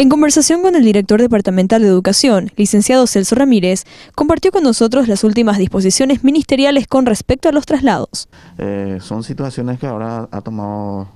En conversación con el director departamental de Educación, licenciado Celso Ramírez, compartió con nosotros las últimas disposiciones ministeriales con respecto a los traslados. Eh, son situaciones que ahora ha tomado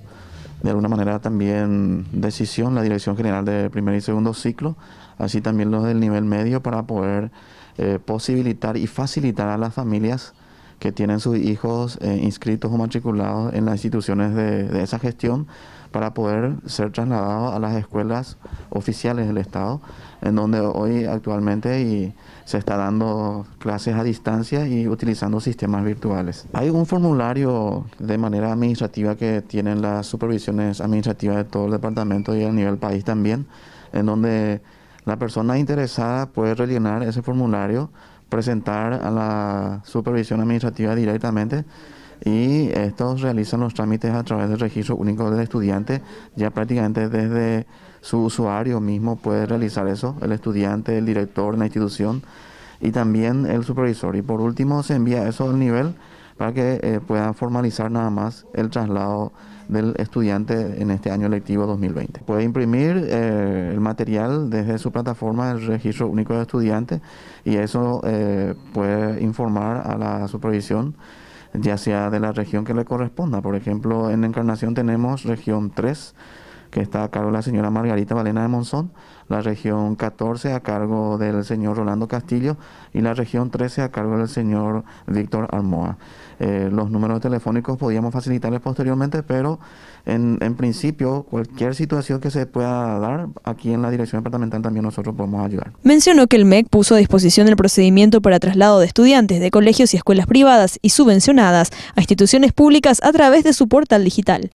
de alguna manera también decisión la Dirección General de Primer y Segundo Ciclo, así también los del nivel medio para poder eh, posibilitar y facilitar a las familias que tienen sus hijos eh, inscritos o matriculados en las instituciones de, esa gestión para poder ser trasladados a las escuelas oficiales del Estado, en donde hoy actualmente se está dando clases a distancia y utilizando sistemas virtuales. Hay un formulario de manera administrativa que tienen las supervisiones administrativas de todo el departamento y a nivel país también, en donde la persona interesada puede rellenar ese formulario presentar a la supervisión administrativa directamente y estos realizan los trámites a través del registro único del estudiante, ya prácticamente desde su usuario mismo puede realizar eso, el estudiante, el director la institución y también el supervisor. Y por último se envía eso al nivel para que eh, puedan formalizar nada más el traslado del estudiante en este año lectivo 2020. Puede imprimir eh, el material desde su plataforma del Registro Único de Estudiantes y eso eh, puede informar a la supervisión ya sea de la región que le corresponda. Por ejemplo, en Encarnación tenemos región 3, que está a cargo de la señora Margarita Valena de Monzón, la región 14 a cargo del señor Rolando Castillo y la región 13 a cargo del señor Víctor Almoa. Eh, los números telefónicos podíamos facilitarles posteriormente, pero en, en principio cualquier situación que se pueda dar aquí en la dirección departamental también nosotros podemos ayudar. Mencionó que el MEC puso a disposición el procedimiento para traslado de estudiantes de colegios y escuelas privadas y subvencionadas a instituciones públicas a través de su portal digital.